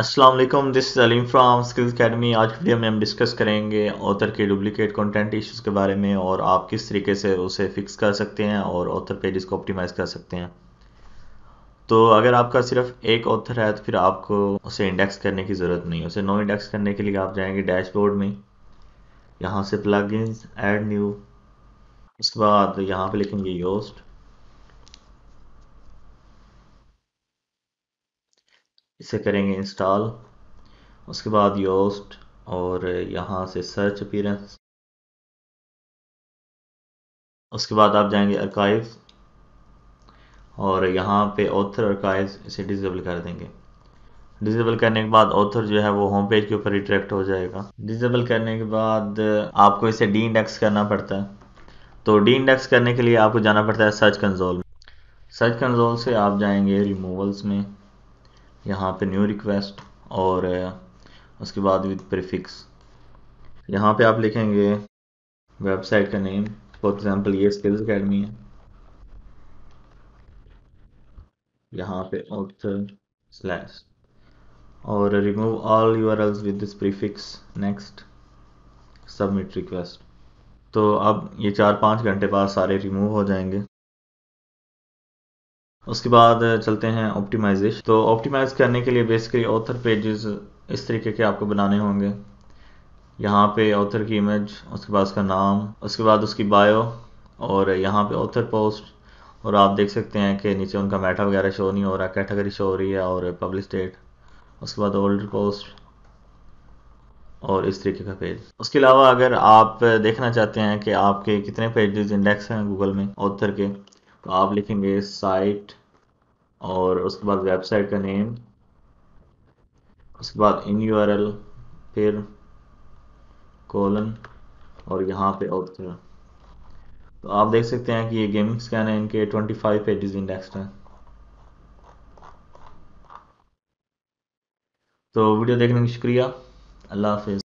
अस्सलाम वालेकुम this is Aleem from skills academy आज वीडियो में हम डिस्कस करेंगे ऑथर के डुप्लीकेट कंटेंट इश्यूज के बारे में और आप किस तरीके से उसे फिक्स कर सकते हैं और ऑथर पेजेस को ऑप्टिमाइज़ कर सकते हैं तो अगर आपका सिर्फ एक ऑथर है तो फिर आपको उसे इंडेक्स करने की ज़रूरत नहीं है उसे नो इंडेक्स करने के लिए आप जाएंगे डैशबोर्ड में यहाँ से प्लग ऐड न्यू उसके बाद यहाँ पर लिखेंगे योस्ट इसे करेंगे इंस्टॉल उसके बाद योस्ट और यहाँ से सर्च अपीरेंस उसके बाद आप जाएंगे अर्काइव और यहाँ पे ऑथर अर्काइव इसे डिजेबल कर देंगे डिजेबल करने के बाद ऑथर जो है वो होम पेज के ऊपर रिट्रैक्ट हो जाएगा डिजेबल करने के बाद आपको इसे डी इंडेक्स करना पड़ता है तो डी इंडेक्स करने के लिए आपको जाना पड़ता है सर्च कंजोल सर्च कंजोल से आप जाएंगे रिमूवल्स में यहाँ पे न्यू रिक्वेस्ट और उसके बाद विद प्रीफिक्स यहाँ पे आप लिखेंगे वेबसाइट का नेम फॉर एग्जांपल ये स्किल्स अकेडमी है यहाँ पे ऑथर स्लैश और remove all URLs with this prefix next submit request तो अब ये चार पाँच घंटे बाद सारे रिमूव हो जाएंगे उसके बाद चलते हैं ऑप्टिमाइजेशन तो ऑप्टिमाइज करने के लिए बेसिकली ऑथर पेजेस इस तरीके के आपको बनाने होंगे यहाँ पे ऑथर की इमेज उसके बाद उसका नाम उसके बाद उसकी बायो और यहाँ पे ऑथर पोस्ट और आप देख सकते हैं कि नीचे उनका मैटा वगैरह शो नहीं हो रहा कैटेगरी शो हो रही है और पब्लिश डेट उसके बाद ओल्ड पोस्ट और इस तरीके का पेज उसके अलावा अगर आप देखना चाहते हैं कि आपके कितने पेजेस इंडेक्स हैं गूगल में ऑथर के तो आप लिखेंगे साइट और उसके बाद वेबसाइट का नेम उसके बाद इन यू फिर कोलन और यहाँ पे ऑथर तो आप देख सकते हैं कि ये गेमिंग स्कैन है इनके 25 पेजेस इंडेक्स्ड हैं तो वीडियो देखने का शुक्रिया अल्लाह हाफिज़